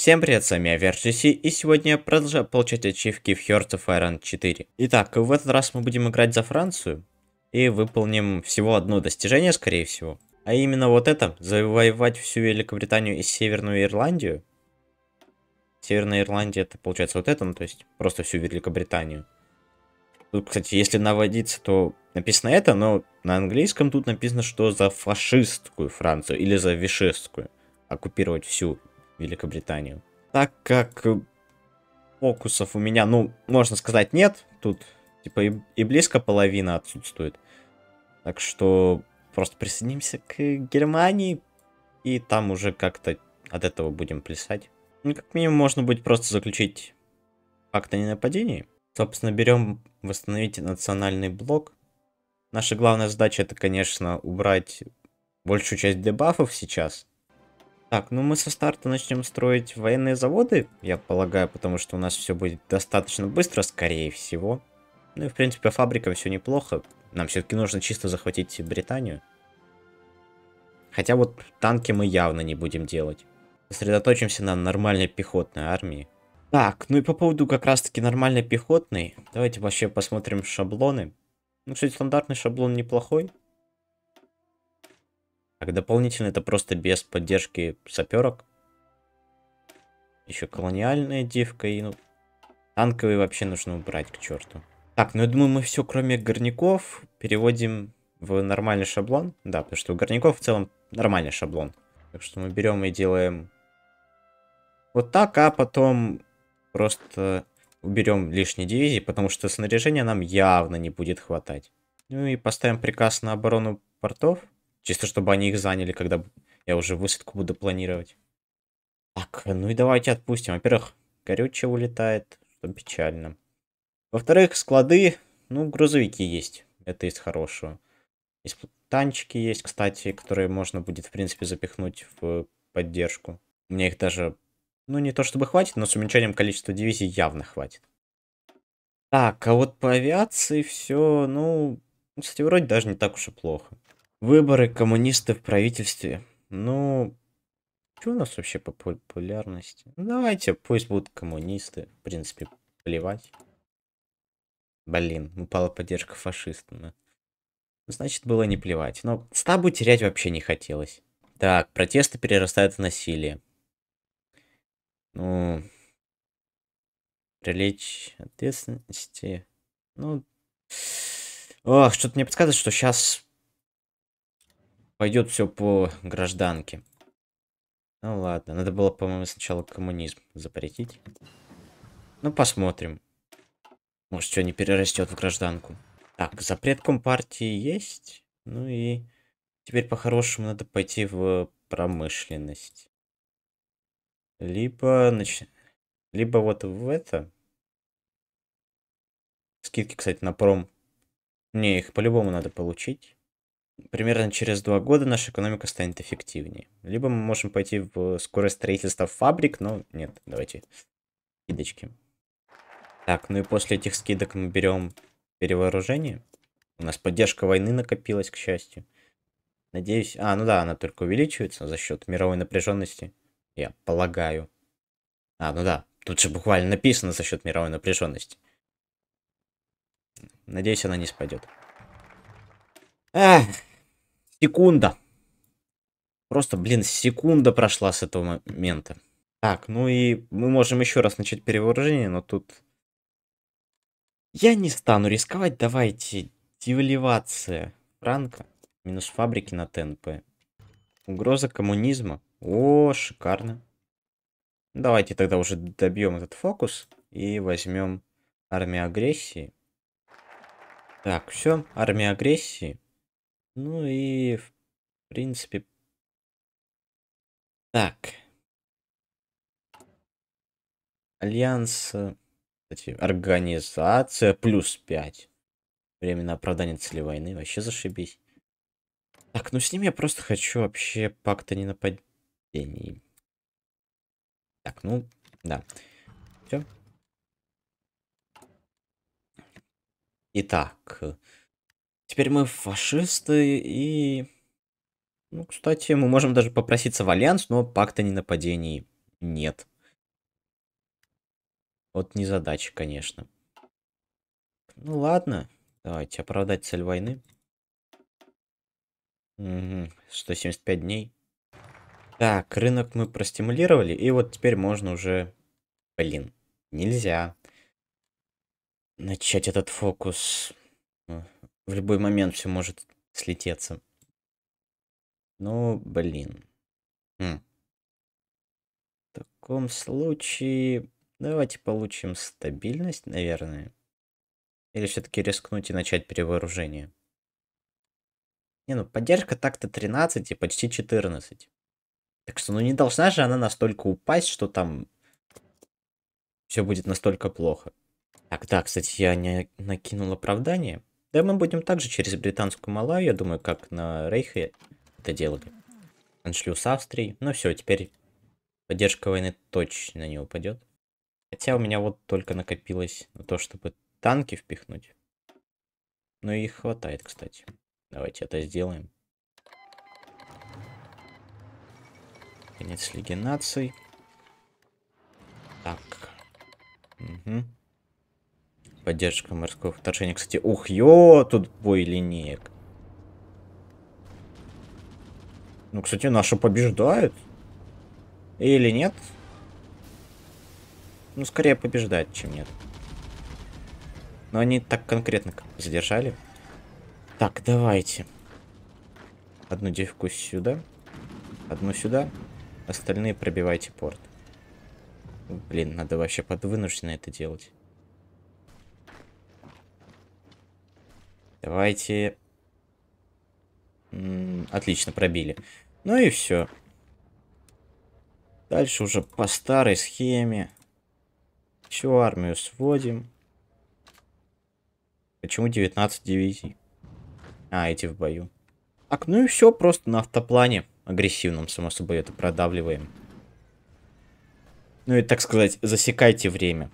Всем привет, с вами Аверджиси, и сегодня я продолжаю получать ачивки в Hearts of Iron 4. Итак, в этот раз мы будем играть за Францию, и выполним всего одно достижение, скорее всего. А именно вот это, завоевать всю Великобританию и Северную Ирландию. Северная Ирландия, это получается вот это, ну то есть просто всю Великобританию. Тут, кстати, если наводиться, то написано это, но на английском тут написано, что за фашистскую Францию или за вишистскую. Оккупировать всю Великобританию. Так как фокусов у меня, ну, можно сказать, нет. Тут, типа, и, и близко половина отсутствует. Так что просто присоединимся к Германии. И там уже как-то от этого будем плясать. Ну, как минимум, можно будет просто заключить факт о ненападении. Собственно, берем восстановить национальный блок. Наша главная задача это, конечно, убрать большую часть дебафов сейчас. Так, ну мы со старта начнем строить военные заводы, я полагаю, потому что у нас все будет достаточно быстро, скорее всего. Ну и в принципе по фабрикам все неплохо. Нам все-таки нужно чисто захватить Британию. Хотя вот танки мы явно не будем делать. Сосредоточимся на нормальной пехотной армии. Так, ну и по поводу как раз-таки нормальной пехотной, давайте вообще посмотрим шаблоны. Ну, кстати, стандартный шаблон неплохой. Так, дополнительно это просто без поддержки саперок. Еще колониальная девка и, ну, танковые вообще нужно убрать к черту. Так, ну я думаю, мы все, кроме горняков, переводим в нормальный шаблон. Да, потому что у горняков в целом нормальный шаблон. Так что мы берем и делаем вот так, а потом просто уберем лишние дивизии, потому что снаряжения нам явно не будет хватать. Ну и поставим приказ на оборону портов. Чисто, чтобы они их заняли, когда я уже высадку буду планировать. Так, ну и давайте отпустим. Во-первых, горючее улетает, что печально. Во-вторых, склады, ну, грузовики есть. Это из хорошего. Из танчики есть, кстати, которые можно будет, в принципе, запихнуть в поддержку. У меня их даже, ну, не то чтобы хватит, но с уменьшением количества дивизий явно хватит. Так, а вот по авиации все, ну, кстати, вроде даже не так уж и плохо. Выборы коммунисты в правительстве. Ну, что у нас вообще по популярности? Ну, давайте, пусть будут коммунисты. В принципе, плевать. Блин, упала поддержка фашистам. Да? Ну, значит, было не плевать. Но стабу терять вообще не хотелось. Так, протесты перерастают в насилие. Ну, прилечь ответственности. Ну, ох, что-то мне подсказывает, что сейчас пойдет все по гражданке. Ну ладно, надо было, по-моему, сначала коммунизм запретить. Ну, посмотрим. Может, что не перерастет в гражданку. Так, запрет компартии есть. Ну и теперь по-хорошему надо пойти в промышленность. Либо, нач... Либо вот в это. Скидки, кстати, на пром. Не, их по-любому надо получить примерно через два года наша экономика станет эффективнее. Либо мы можем пойти в скорость строительства фабрик, но нет, давайте скидочки. Так, ну и после этих скидок мы берем перевооружение. У нас поддержка войны накопилась, к счастью. Надеюсь... А, ну да, она только увеличивается за счет мировой напряженности, я полагаю. А, ну да, тут же буквально написано за счет мировой напряженности. Надеюсь, она не спадет. Ах, Секунда. Просто, блин, секунда прошла с этого момента. Так, ну и мы можем еще раз начать перевооружение, но тут... Я не стану рисковать, давайте. Девальвация франка. Минус фабрики на ТНП. Угроза коммунизма. О, шикарно. Давайте тогда уже добьем этот фокус и возьмем армию агрессии. Так, все, армия агрессии. Ну и, в принципе... Так. Альянс, э, кстати, организация плюс 5. Время на оправдание цели войны, вообще зашибись. Так, ну с ним я просто хочу вообще пакта не нападений. Так, ну, да. Все. Итак, э, Теперь мы фашисты и... Ну, кстати, мы можем даже попроситься в альянс, но пакта ненападений нет. Вот не задача, конечно. Ну ладно, давайте оправдать цель войны. Угу, 175 дней. Так, рынок мы простимулировали, и вот теперь можно уже... Блин, нельзя начать этот фокус в любой момент все может слететься. Ну, блин. Хм. В таком случае давайте получим стабильность, наверное. Или все-таки рискнуть и начать перевооружение. Не, ну поддержка так-то 13 и почти 14. Так что, ну не должна же она настолько упасть, что там все будет настолько плохо. Так, да, кстати, я не накинул оправдание. Да, мы будем также через британскую Малайю, я думаю, как на Рейхе это делали. Аншлюс Австрии. Ну все, теперь поддержка войны точно не упадет. Хотя у меня вот только накопилось на то, чтобы танки впихнуть. Но их хватает, кстати. Давайте это сделаем. Конец Лиги Наций. Так. Угу. Поддержка морского вторжения. Кстати, ух, ё, тут бой линеек. Ну, кстати, наши побеждают. Или нет? Ну, скорее побеждают, чем нет. Но они так конкретно задержали. Так, давайте. Одну девку сюда. Одну сюда. Остальные пробивайте порт. Блин, надо вообще под вынужденно это делать. Давайте... М -м, отлично, пробили. Ну и все. Дальше уже по старой схеме. Всю армию сводим. Почему 19 дивизий? А, эти в бою. Так, ну и все, просто на автоплане агрессивном, само собой, это продавливаем. Ну и, так сказать, засекайте время.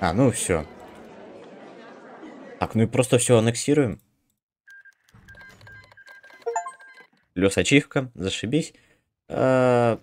А, ну все. Так, ну и просто все аннексируем. Плюс ачивка, зашибись. А...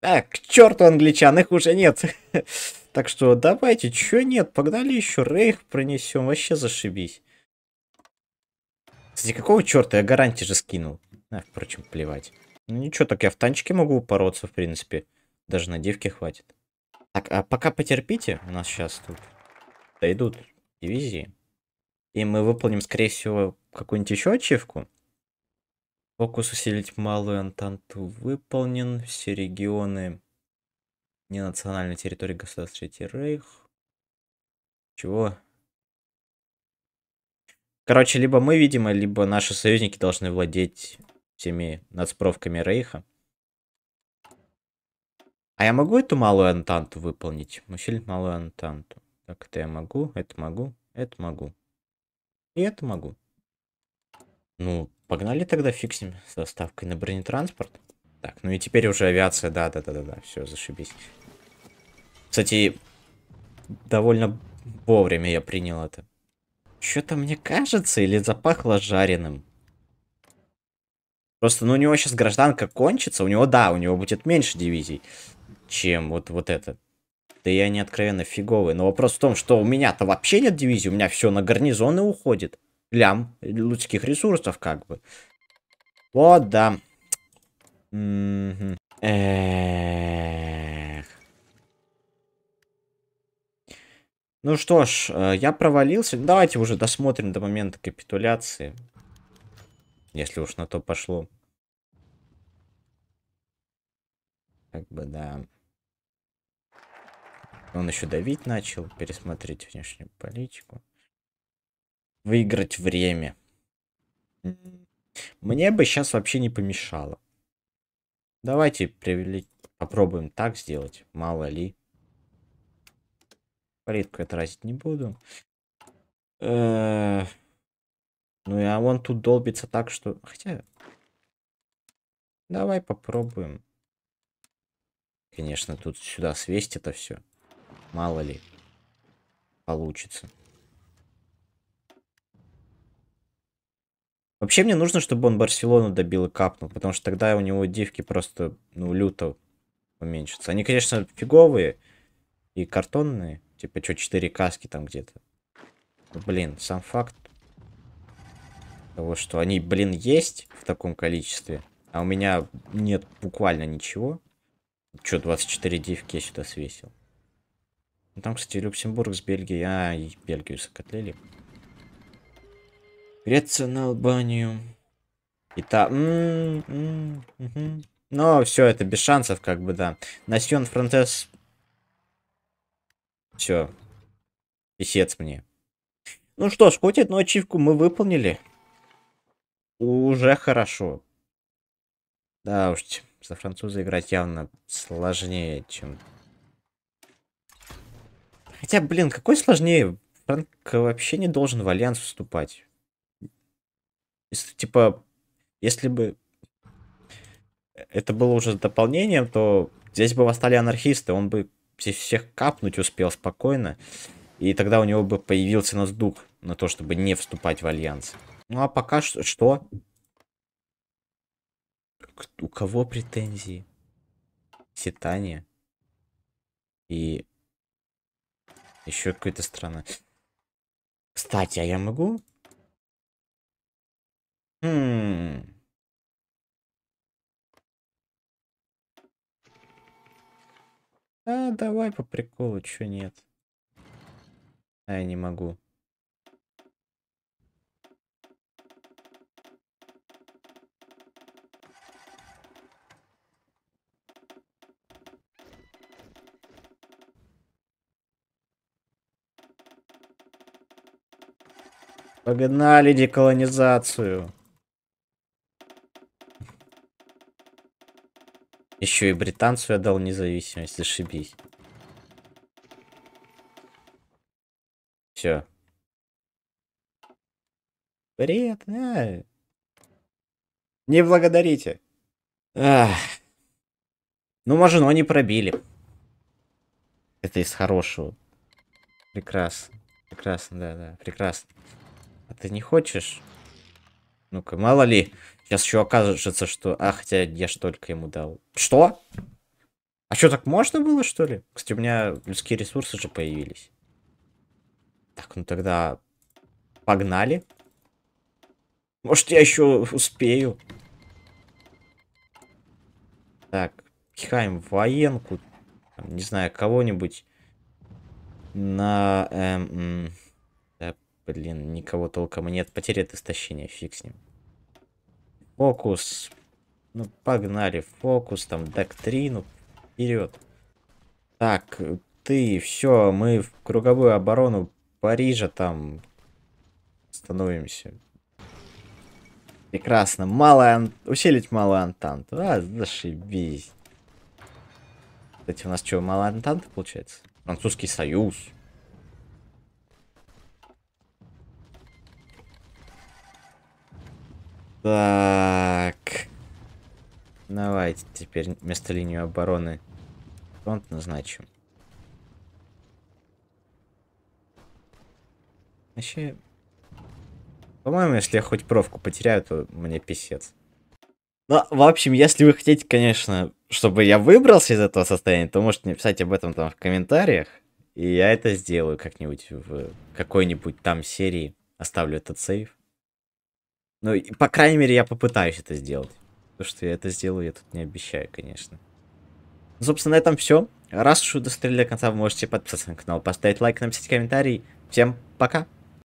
А, к черту англичан, их уже нет. так что давайте, чё нет, погнали еще рейх пронесем, вообще зашибись. Кстати, какого черта я гарантии же скинул? А, впрочем, плевать. Ну ничего, так я в танчике могу упороться, в принципе. Даже на девке хватит. Так, а пока потерпите, у нас сейчас тут дойдут дивизии. И мы выполним, скорее всего, какую-нибудь еще ачивку. Фокус усилить малую антанту выполнен. Все регионы не национальной территории государства Третий Рейх. Чего? Короче, либо мы, видимо, либо наши союзники должны владеть всеми нацпровками Рейха. А я могу эту малую антанту выполнить? Мужчина, малую антанту. Так, это я могу, это могу, это могу. И это могу. Ну, погнали тогда фиксим с доставкой на бронетранспорт. Так, ну и теперь уже авиация, да-да-да-да-да, все, зашибись. Кстати, довольно вовремя я принял это. Что-то мне кажется, или запахло жареным. Просто, ну, у него сейчас гражданка кончится. У него, да, у него будет меньше дивизий, чем вот, вот это. Да я не откровенно фиговый. Но вопрос в том, что у меня-то вообще нет дивизии. У меня все на гарнизоны уходит. Лям людских ресурсов, как бы. Вот, да. М Ну что ж, э, я провалился. Ну, давайте уже досмотрим до момента капитуляции. Если уж на то пошло. Как бы да. Он еще давить начал, пересмотреть внешнюю политику. Выиграть время. Мне бы сейчас вообще не помешало. Давайте привели... попробуем так сделать, мало ли. Палетку я тратить не буду. Э, ну и а он тут долбится так, что... Хотя... Давай попробуем. Конечно, тут сюда свесть это все. Мало ли. Получится. Вообще мне нужно, чтобы он Барселону добил и капнул, потому что тогда у него дивки просто, ну, люто уменьшатся. Они, конечно, фиговые и картонные, Типа, что, 4 каски там где-то? Блин, сам факт того, что они, блин, есть в таком количестве, а у меня нет буквально ничего. Че, 24 дивки я сюда свесил. Ну, там, кстати, Люксембург с Бельгией, а, и Бельгию закотлили. Греция на Албанию. И там... mm -hmm. Но все это без шансов, как бы, да. Насьон Фронтес все. Писец мне. Ну что ж, хоть одну ачивку мы выполнили. Уже хорошо. Да уж, за француза играть явно сложнее, чем... Хотя, блин, какой сложнее? Франк вообще не должен в Альянс вступать. Если, типа, если бы это было уже с дополнением, то здесь бы восстали анархисты, он бы всех капнуть успел спокойно. И тогда у него бы появился насдуг на то, чтобы не вступать в альянс. Ну а пока что... что? У кого претензии? Ситания. И еще какая-то страна. Кстати, а я могу? Хм. А, давай по приколу, чё нет. А, я не могу. Погнали деколонизацию. Еще и британцу я дал независимость, зашибись. Все. Бред, а. Не благодарите. Ах. Ну, Мажино они пробили. Это из хорошего. Прекрасно. Прекрасно, да-да, прекрасно. А ты не хочешь? Ну-ка, мало ли. Сейчас еще окажется, что... А, хотя я ж только ему дал. Что? А что, так можно было, что ли? Кстати, у меня людские ресурсы же появились. Так, ну тогда... Погнали. Может, я еще успею. Так, пихаем военку. Там, не знаю, кого-нибудь. На... Эм, да, блин, никого толком нет. Потеря от фиг с ним. Фокус. Ну, погнали. Фокус, там, доктрину. Вперед. Так, ты, все, мы в круговую оборону Парижа там становимся. Прекрасно. Малая... Усилить малую антанту. А, зашибись. Кстати, у нас что, малая антанта получается? Французский союз. Так. Давайте теперь вместо линии обороны фронт назначим. Вообще, по-моему, если я хоть провку потеряю, то мне писец. Ну, в общем, если вы хотите, конечно, чтобы я выбрался из этого состояния, то можете написать об этом там в комментариях. И я это сделаю как-нибудь в какой-нибудь там серии. Оставлю этот сейф. Ну, и, по крайней мере, я попытаюсь это сделать. То, что я это сделаю, я тут не обещаю, конечно. Ну, собственно, на этом все. Раз уж вы дострелили до конца, вы можете подписаться на канал, поставить лайк, написать комментарий. Всем пока!